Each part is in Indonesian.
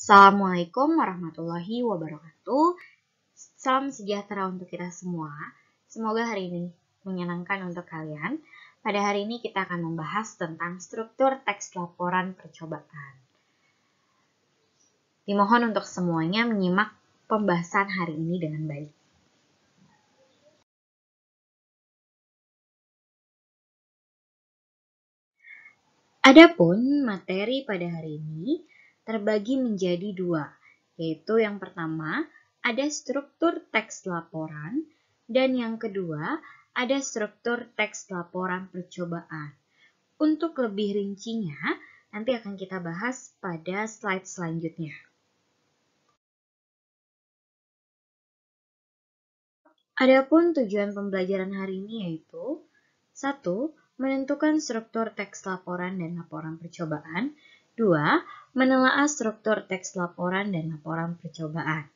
Assalamualaikum warahmatullahi wabarakatuh. Salam sejahtera untuk kita semua. Semoga hari ini menyenangkan untuk kalian. Pada hari ini kita akan membahas tentang struktur teks laporan percobaan. Dimohon untuk semuanya menyimak pembahasan hari ini dengan baik. Adapun materi pada hari ini terbagi menjadi dua, yaitu yang pertama ada struktur teks laporan dan yang kedua ada struktur teks laporan percobaan. Untuk lebih rincinya, nanti akan kita bahas pada slide selanjutnya. Adapun tujuan pembelajaran hari ini yaitu 1. Menentukan struktur teks laporan dan laporan percobaan 2. Menelaah struktur teks laporan dan laporan percobaan.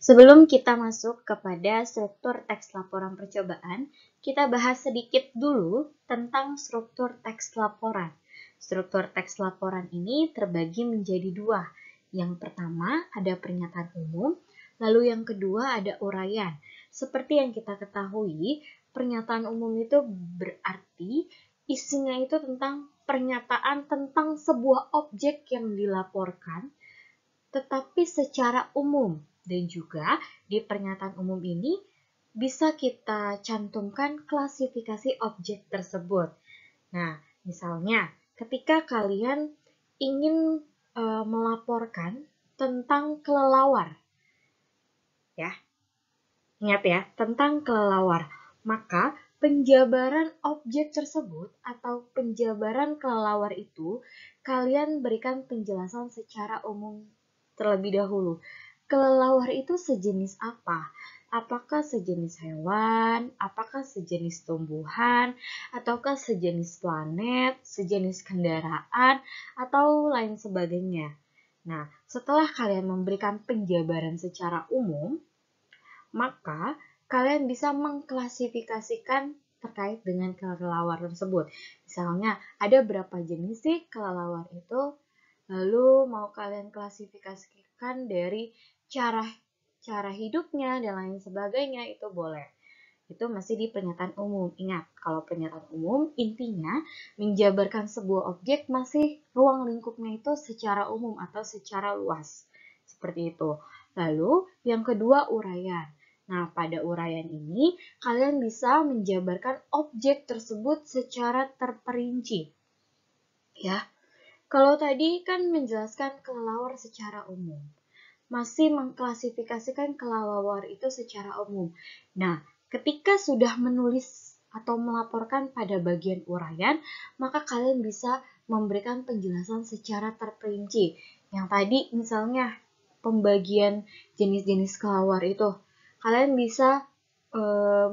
Sebelum kita masuk kepada struktur teks laporan percobaan, kita bahas sedikit dulu tentang struktur teks laporan. Struktur teks laporan ini terbagi menjadi dua. Yang pertama ada pernyataan umum, lalu yang kedua ada uraian. Seperti yang kita ketahui, pernyataan umum itu berarti isinya itu tentang pernyataan tentang sebuah objek yang dilaporkan, tetapi secara umum. Dan juga di pernyataan umum ini bisa kita cantumkan klasifikasi objek tersebut. Nah, misalnya ketika kalian ingin e, melaporkan tentang kelelawar, ya, ingat ya, tentang kelelawar maka penjabaran objek tersebut atau penjabaran kelelawar itu kalian berikan penjelasan secara umum terlebih dahulu. Kelelawar itu sejenis apa? Apakah sejenis hewan? Apakah sejenis tumbuhan? Ataukah sejenis planet, sejenis kendaraan, atau lain sebagainya? Nah, setelah kalian memberikan penjabaran secara umum, maka kalian bisa mengklasifikasikan terkait dengan kelelawar tersebut. Misalnya, ada berapa jenis sih kelelawar itu? Lalu mau kalian klasifikasikan dari cara cara hidupnya dan lain sebagainya itu boleh. Itu masih di pernyataan umum. Ingat, kalau pernyataan umum intinya menjabarkan sebuah objek masih ruang lingkupnya itu secara umum atau secara luas. Seperti itu. Lalu yang kedua uraian. Nah, pada uraian ini, kalian bisa menjabarkan objek tersebut secara terperinci. Ya, kalau tadi kan menjelaskan kelelawar secara umum. Masih mengklasifikasikan kelelawar itu secara umum. Nah, ketika sudah menulis atau melaporkan pada bagian uraian, maka kalian bisa memberikan penjelasan secara terperinci. Yang tadi misalnya pembagian jenis-jenis kelelawar itu kalian bisa e,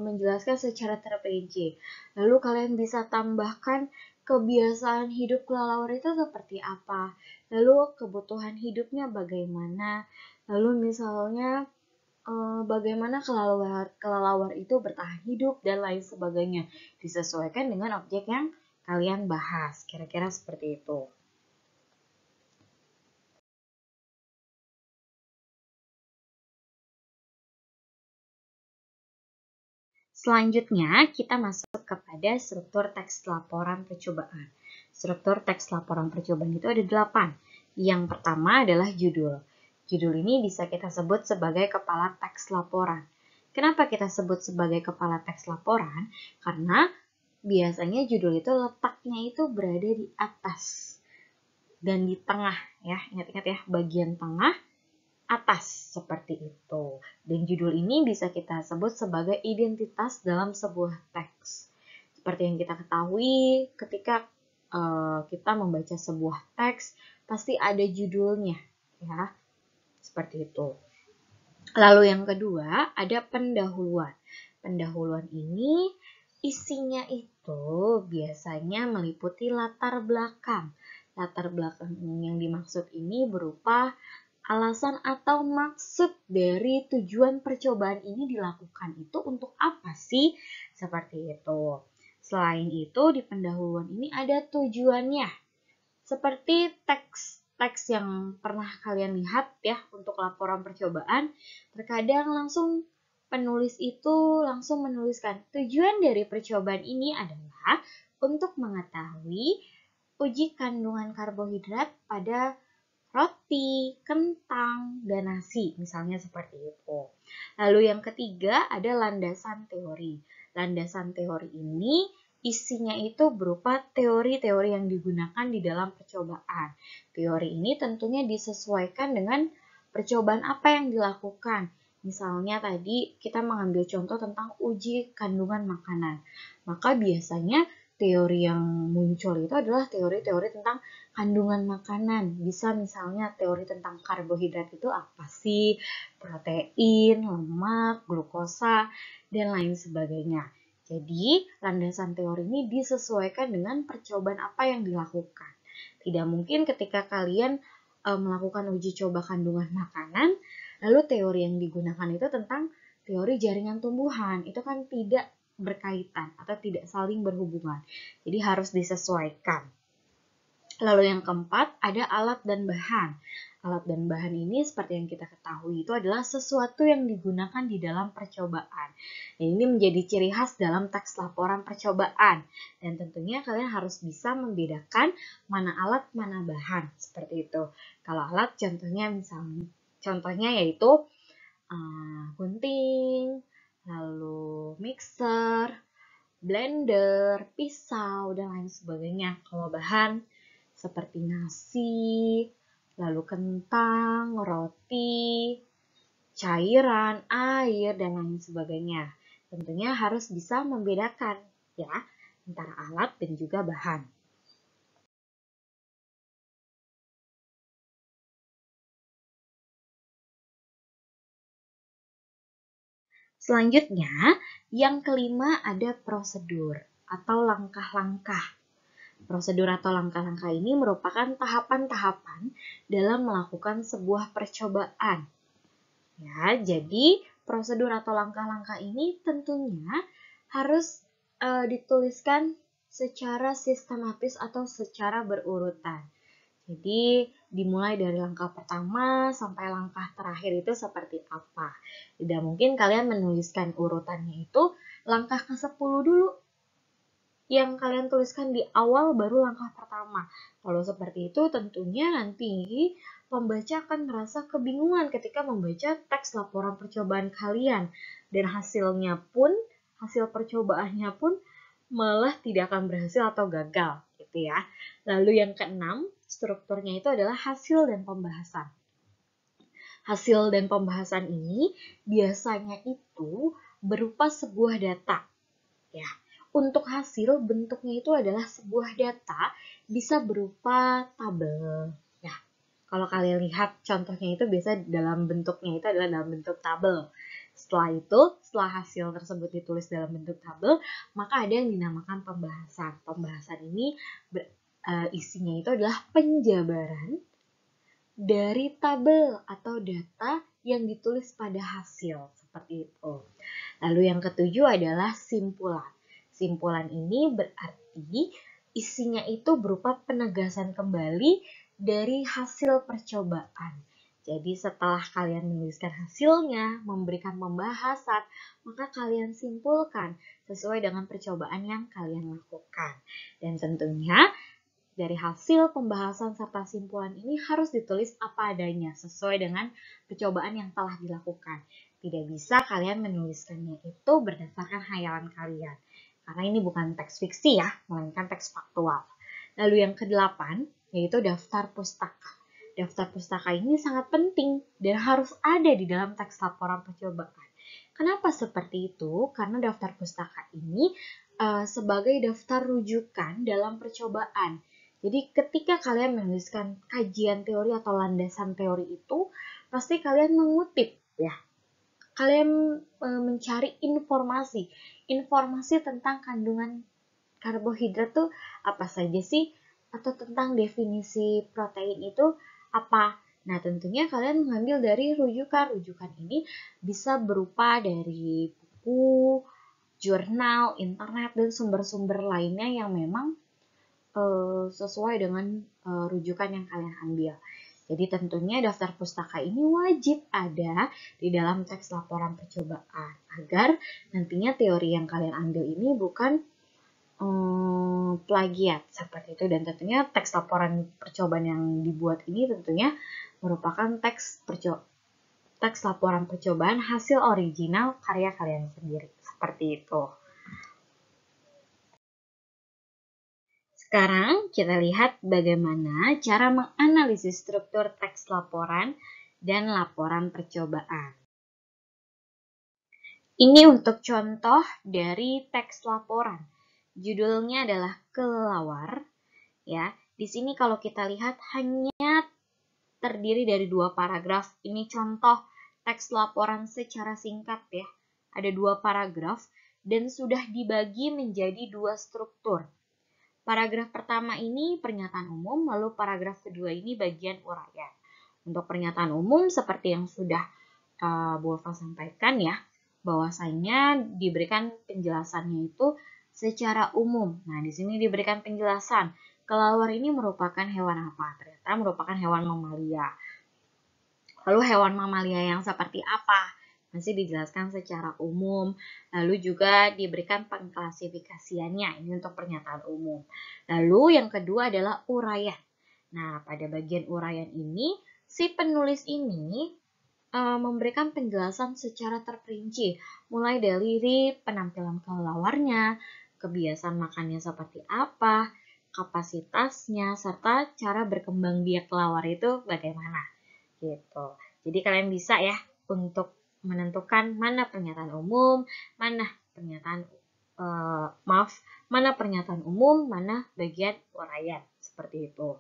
menjelaskan secara terperinci. Lalu kalian bisa tambahkan kebiasaan hidup kelelawar itu seperti apa, lalu kebutuhan hidupnya bagaimana, lalu misalnya e, bagaimana kelelawar kelelawar itu bertahan hidup dan lain sebagainya disesuaikan dengan objek yang kalian bahas. Kira-kira seperti itu. Selanjutnya, kita masuk kepada struktur teks laporan percobaan. Struktur teks laporan percobaan itu ada delapan. Yang pertama adalah judul. Judul ini bisa kita sebut sebagai kepala teks laporan. Kenapa kita sebut sebagai kepala teks laporan? Karena biasanya judul itu letaknya itu berada di atas dan di tengah ya. Ingat-ingat ya, bagian tengah atas seperti itu. Dan judul ini bisa kita sebut sebagai identitas dalam sebuah teks. Seperti yang kita ketahui ketika uh, kita membaca sebuah teks pasti ada judulnya ya. Seperti itu. Lalu yang kedua ada pendahuluan. Pendahuluan ini isinya itu biasanya meliputi latar belakang. Latar belakang yang dimaksud ini berupa alasan atau maksud dari tujuan percobaan ini dilakukan itu untuk apa sih? Seperti itu. Selain itu, di pendahuluan ini ada tujuannya. Seperti teks teks yang pernah kalian lihat ya untuk laporan percobaan, terkadang langsung penulis itu langsung menuliskan tujuan dari percobaan ini adalah untuk mengetahui uji kandungan karbohidrat pada roti, kentang, dan nasi, misalnya seperti itu. Lalu yang ketiga ada landasan teori. Landasan teori ini isinya itu berupa teori-teori yang digunakan di dalam percobaan. Teori ini tentunya disesuaikan dengan percobaan apa yang dilakukan. Misalnya tadi kita mengambil contoh tentang uji kandungan makanan. Maka biasanya teori yang muncul itu adalah teori-teori tentang kandungan makanan. Bisa misalnya teori tentang karbohidrat itu apa sih, protein, lemak, glukosa, dan lain sebagainya. Jadi, landasan teori ini disesuaikan dengan percobaan apa yang dilakukan. Tidak mungkin ketika kalian e, melakukan uji coba kandungan makanan, lalu teori yang digunakan itu tentang teori jaringan tumbuhan. Itu kan tidak berkaitan atau tidak saling berhubungan. Jadi harus disesuaikan. Lalu yang keempat, ada alat dan bahan. Alat dan bahan ini seperti yang kita ketahui itu adalah sesuatu yang digunakan di dalam percobaan. Nah, ini menjadi ciri khas dalam teks laporan percobaan. Dan tentunya kalian harus bisa membedakan mana alat, mana bahan. Seperti itu. Kalau alat contohnya misalnya, contohnya yaitu uh, gunting, lalu mixer, blender, pisau, dan lain sebagainya. Kalau bahan seperti nasi, lalu kentang, roti, cairan, air, dan lain sebagainya. Tentunya harus bisa membedakan ya antara alat dan juga bahan. Selanjutnya, yang kelima ada prosedur atau langkah-langkah. Prosedur atau langkah-langkah ini merupakan tahapan-tahapan dalam melakukan sebuah percobaan. Ya, jadi prosedur atau langkah-langkah ini tentunya harus e, dituliskan secara sistematis atau secara berurutan. Jadi dimulai dari langkah pertama sampai langkah terakhir itu seperti apa. Tidak mungkin kalian menuliskan urutannya itu langkah ke-10 dulu. Yang kalian tuliskan di awal baru langkah pertama. Kalau seperti itu tentunya nanti pembaca akan merasa kebingungan ketika membaca teks laporan percobaan kalian. Dan hasilnya pun, hasil percobaannya pun malah tidak akan berhasil atau gagal gitu ya. Lalu yang keenam, strukturnya itu adalah hasil dan pembahasan. Hasil dan pembahasan ini biasanya itu berupa sebuah data. Ya, untuk hasil bentuknya itu adalah sebuah data bisa berupa tabel. Ya, kalau kalian lihat contohnya itu biasa dalam bentuknya itu adalah dalam bentuk tabel. Setelah itu, setelah hasil tersebut ditulis dalam bentuk tabel, maka ada yang dinamakan pembahasan. Pembahasan ini uh, isinya itu adalah penjabaran dari tabel atau data yang ditulis pada hasil seperti itu. Lalu yang ketujuh adalah simpulan. Simpulan ini berarti isinya itu berupa penegasan kembali dari hasil percobaan. Jadi setelah kalian menuliskan hasilnya, memberikan pembahasan, maka kalian simpulkan sesuai dengan percobaan yang kalian lakukan. Dan tentunya dari hasil pembahasan serta simpulan ini harus ditulis apa adanya sesuai dengan percobaan yang telah dilakukan. Tidak bisa kalian menuliskannya itu berdasarkan hayalan kalian. Karena ini bukan teks fiksi ya, melainkan teks faktual. Lalu yang kedelapan, yaitu daftar pustaka. Daftar pustaka ini sangat penting dan harus ada di dalam teks laporan percobaan. Kenapa seperti itu? Karena daftar pustaka ini uh, sebagai daftar rujukan dalam percobaan. Jadi ketika kalian menuliskan kajian teori atau landasan teori itu, pasti kalian mengutip ya. Kalian e, mencari informasi, informasi tentang kandungan karbohidrat tuh apa saja sih atau tentang definisi protein itu apa. Nah, tentunya kalian mengambil dari rujukan. Rujukan ini bisa berupa dari buku, jurnal, internet, dan sumber-sumber lainnya yang memang sesuai dengan eh, rujukan yang kalian ambil. Jadi tentunya daftar pustaka ini wajib ada di dalam teks laporan percobaan agar nantinya teori yang kalian ambil ini bukan um, plagiat seperti itu dan tentunya teks laporan percobaan yang dibuat ini tentunya merupakan teks perco teks laporan percobaan hasil original karya kalian sendiri seperti itu. Sekarang kita lihat bagaimana cara menganalisis struktur teks laporan dan laporan percobaan. Ini untuk contoh dari teks laporan. Judulnya adalah kelelawar. Ya, di sini kalau kita lihat hanya terdiri dari dua paragraf. Ini contoh teks laporan secara singkat ya. Ada dua paragraf dan sudah dibagi menjadi dua struktur Paragraf pertama ini pernyataan umum, lalu paragraf kedua ini bagian uraian. Untuk pernyataan umum seperti yang sudah uh, Bu sampaikan ya, bahwasanya diberikan penjelasannya itu secara umum. Nah, di sini diberikan penjelasan. kelawar ini merupakan hewan apa? Ternyata merupakan hewan mamalia. Lalu hewan mamalia yang seperti apa? masih dijelaskan secara umum, lalu juga diberikan pengklasifikasiannya, ini untuk pernyataan umum. Lalu yang kedua adalah uraian. Nah, pada bagian uraian ini, si penulis ini e, memberikan penjelasan secara terperinci, mulai dari penampilan kelelawarnya, kebiasaan makannya seperti apa, kapasitasnya, serta cara berkembang biak kelelawar itu bagaimana. Gitu. Jadi kalian bisa ya untuk menentukan mana pernyataan umum, mana pernyataan uh, maaf, mana pernyataan umum, mana bagian uraian, seperti itu.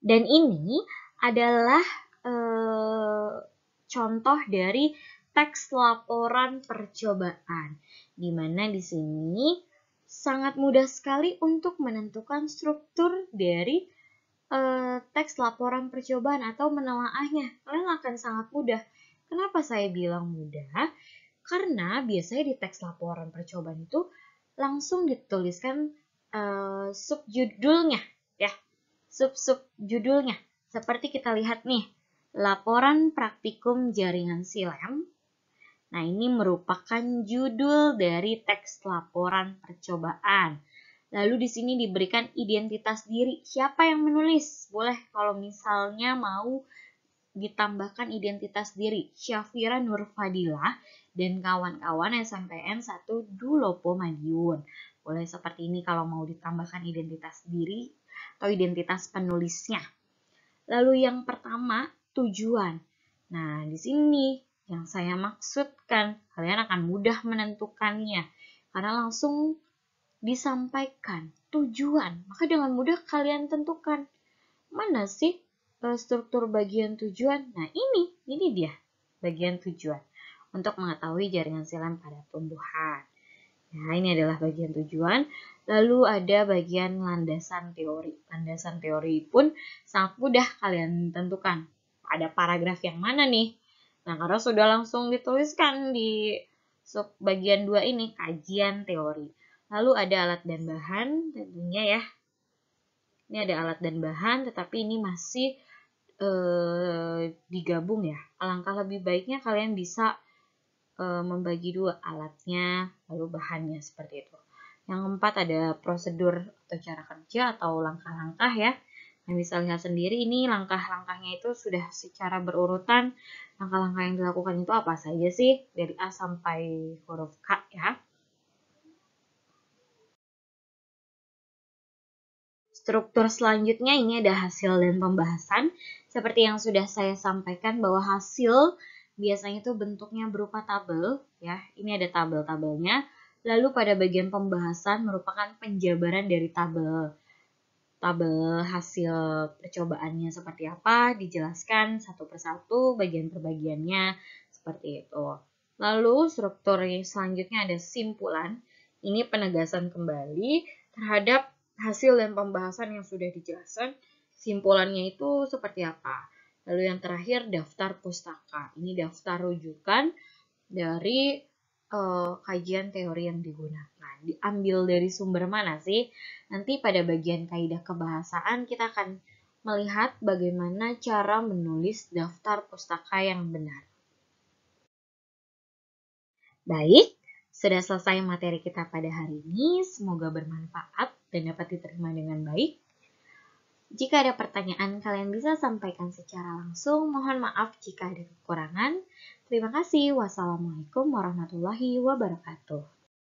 Dan ini adalah uh, contoh dari teks laporan percobaan, di mana di sini sangat mudah sekali untuk menentukan struktur dari Eh, teks laporan percobaan atau menelaahnya. Kalian akan sangat mudah. Kenapa saya bilang mudah? Karena biasanya di teks laporan percobaan itu langsung dituliskan eh, subjudulnya, ya, sub-sub judulnya. Seperti kita lihat nih, laporan praktikum jaringan silam. Nah, ini merupakan judul dari teks laporan percobaan. Lalu di sini diberikan identitas diri. Siapa yang menulis? Boleh kalau misalnya mau ditambahkan identitas diri. Syafira Nurfadilah dan kawan-kawan SMPN 1 Dulopo Madiun. Boleh seperti ini kalau mau ditambahkan identitas diri atau identitas penulisnya. Lalu yang pertama, tujuan. Nah, di sini yang saya maksudkan, kalian akan mudah menentukannya. Karena langsung disampaikan tujuan. Maka dengan mudah kalian tentukan mana sih eh, struktur bagian tujuan. Nah ini, ini dia bagian tujuan untuk mengetahui jaringan silang pada tumbuhan. Nah ini adalah bagian tujuan. Lalu ada bagian landasan teori. Landasan teori pun sangat mudah kalian tentukan. Ada paragraf yang mana nih? Nah, karena sudah langsung dituliskan di sub bagian 2 ini, kajian teori. Lalu ada alat dan bahan tentunya ya. Ini ada alat dan bahan tetapi ini masih e, digabung ya. Alangkah lebih baiknya kalian bisa e, membagi dua alatnya lalu bahannya seperti itu. Yang keempat ada prosedur atau cara kerja atau langkah-langkah ya. Yang bisa lihat sendiri ini langkah-langkahnya itu sudah secara berurutan. Langkah-langkah yang dilakukan itu apa saja sih dari A sampai huruf K ya. Struktur selanjutnya ini ada hasil dan pembahasan. Seperti yang sudah saya sampaikan bahwa hasil biasanya itu bentuknya berupa tabel. ya. Ini ada tabel-tabelnya. Lalu pada bagian pembahasan merupakan penjabaran dari tabel. Tabel hasil percobaannya seperti apa, dijelaskan satu persatu bagian perbagiannya seperti itu. Lalu struktur selanjutnya ada simpulan. Ini penegasan kembali terhadap hasil dan pembahasan yang sudah dijelaskan, simpulannya itu seperti apa. Lalu yang terakhir daftar pustaka. Ini daftar rujukan dari uh, kajian teori yang digunakan. Diambil dari sumber mana sih? Nanti pada bagian kaidah kebahasaan kita akan melihat bagaimana cara menulis daftar pustaka yang benar. Baik, sudah selesai materi kita pada hari ini, semoga bermanfaat dan dapat diterima dengan baik. Jika ada pertanyaan, kalian bisa sampaikan secara langsung. Mohon maaf jika ada kekurangan. Terima kasih. Wassalamualaikum warahmatullahi wabarakatuh.